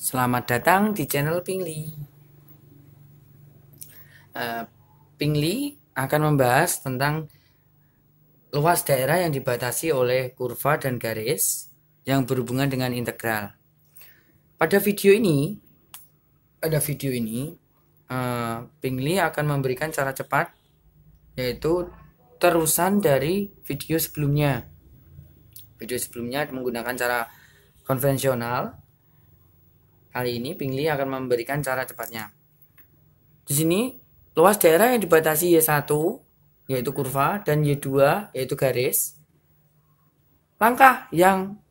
Selamat datang di channel Pingli. Uh, Pingli akan membahas tentang luas daerah yang dibatasi oleh kurva dan garis yang berhubungan dengan integral. Pada video ini, pada video ini, uh, Pingli akan memberikan cara cepat, yaitu terusan dari video sebelumnya. Video sebelumnya menggunakan cara konvensional, Kali ini Pingli akan memberikan cara cepatnya. Di sini luas daerah yang dibatasi Y1 yaitu kurva dan Y2 yaitu garis. Langkah yang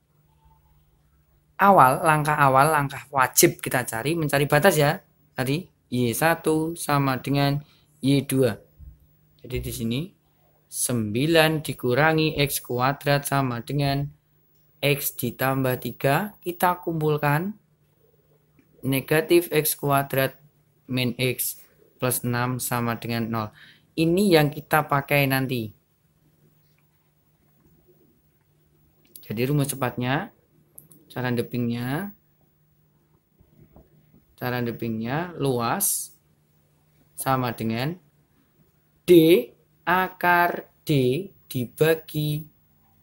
awal, langkah awal, langkah wajib kita cari mencari batas ya. Tadi Y1 sama dengan Y2. Jadi di sini 9 dikurangi X kuadrat sama dengan X ditambah 3 kita kumpulkan negatif x kuadrat min x plus 6 sama dengan 0. Ini yang kita pakai nanti. Jadi rumus cepatnya, cara depingnya, cara depingnya luas sama dengan D akar D dibagi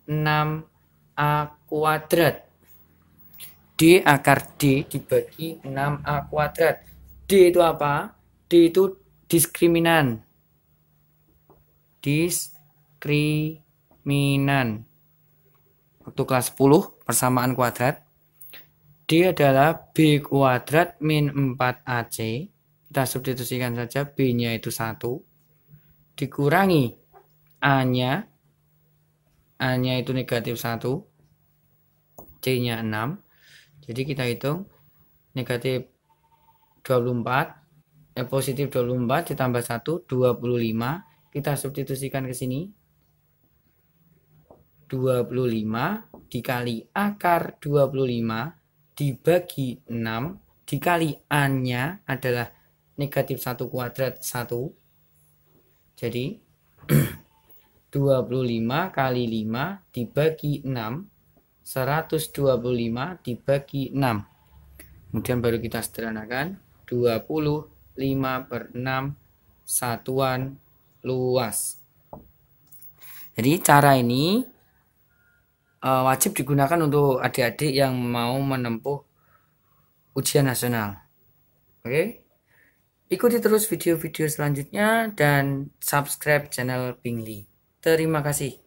6A kuadrat. D akar D dibagi 6A kuadrat. D itu apa? D itu diskriminan. Diskriminan. Waktu kelas 10 persamaan kuadrat. D adalah B kuadrat min 4AC. Kita substitusikan saja B-nya itu 1. Dikurangi A-nya. A-nya itu negatif 1. C-nya 6 jadi kita hitung negatif 24, eh, positif 24 ditambah 1, 25. Kita substitusikan ke sini. 25 dikali akar 25 dibagi 6 dikali A-nya adalah negatif 1 kuadrat 1. Jadi 25 kali 5 dibagi 6 125 dibagi 6. Kemudian baru kita sederhanakan 25 per 6 satuan luas. Jadi cara ini eh, wajib digunakan untuk adik-adik yang mau menempuh ujian nasional. Oke. Okay? Ikuti terus video-video selanjutnya dan subscribe channel Bingli. Terima kasih.